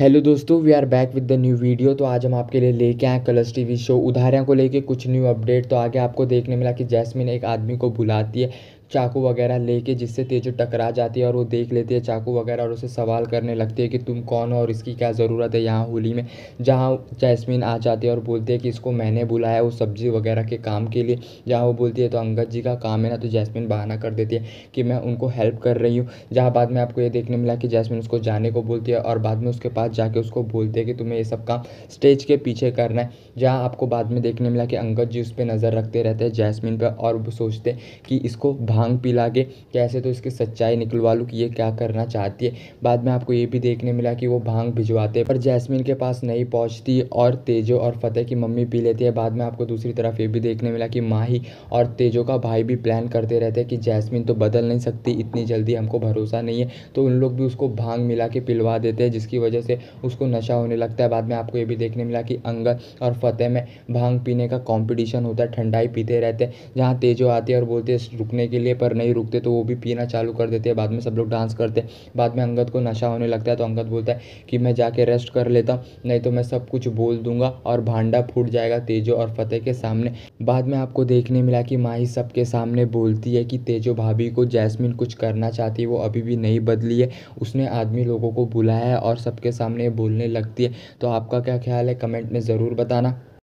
hello दोस्तों we are back with the new video तो आज हम आपके लिए लेके आए कलर्स टीवी शो उधारियाँ को लेके कुछ न्यू अपडेट तो आगे आपको देखने मिला कि जैस्मिन एक आदमी को बुलाती है चाकू वगैरह लेके जिससे तेजू टकरा जाती है और वो देख लेती है चाकू वगैरह और उसे सवाल करने लगती है कि तुम कौन हो और इसकी क्या ज़रूरत है यहाँ होली में जहाँ जैस्मिन आ जाती है और बोलती है कि इसको मैंने बुलाया वो सब्ज़ी वगैरह के काम के लिए जहाँ वो बोलती है तो अंगद जी का काम है ना तो जैसमिन बहाना कर देती है कि मैं उनको हेल्प कर रही हूँ जहाँ बाद में आपको ये देखने मिला कि जैसमिन उसको जाने को बोलती है और बाद में उसके पास जाके उसको बोलती है कि तुम्हें ये सब काम स्टेज के पीछे करना है जहाँ आपको बाद में देखने मिला कि अंगद जी उस पर नज़र रखते रहते हैं जैस्मिन पर और वो सोचते कि इसको भांग पिला के कैसे तो इसकी सच्चाई निकलवा लूँ कि ये क्या करना चाहती है बाद में आपको ये भी देखने मिला कि वो भांग भिजवाते पर जैस्मिन के पास नहीं पहुँचती और तेजो और फतेह की मम्मी पी लेती है बाद में आपको दूसरी तरफ ये भी देखने मिला कि माही और तेजो का भाई भी प्लान करते रहते हैं कि जैस्मिन तो बदल नहीं सकती इतनी जल्दी हमको भरोसा नहीं है तो उन लोग भी उसको भांग मिला के पिलवा देते हैं जिसकी वजह से उसको नशा होने लगता है बाद में आपको ये भी देखने मिला कि अंगद और फतेह में भांग पीने का कंपटीशन होता है ठंडाई पीते रहते हैं जहाँ तेजो आती है और बोलते हैं रुकने के लिए पर नहीं रुकते तो वो भी पीना चालू कर देते हैं बाद में सब लोग डांस करते हैं बाद में अंगद को नशा होने लगता है तो अंगद बोलता है कि मैं जाके रेस्ट कर लेता हूँ नहीं तो मैं सब कुछ बोल दूंगा और भांडा फूट जाएगा तेजो और फतेह के सामने बाद में आपको देखने मिला कि माही सबके सामने बोलती है कि तेजो भाभी को जैस्मिन कुछ करना चाहती है वो अभी भी नहीं बदली है उसने आदमी लोगों को बुलाया है और सबके सामने बोलने लगती है तो आपका क्या ख्याल है कमेंट में ज़रूर बताना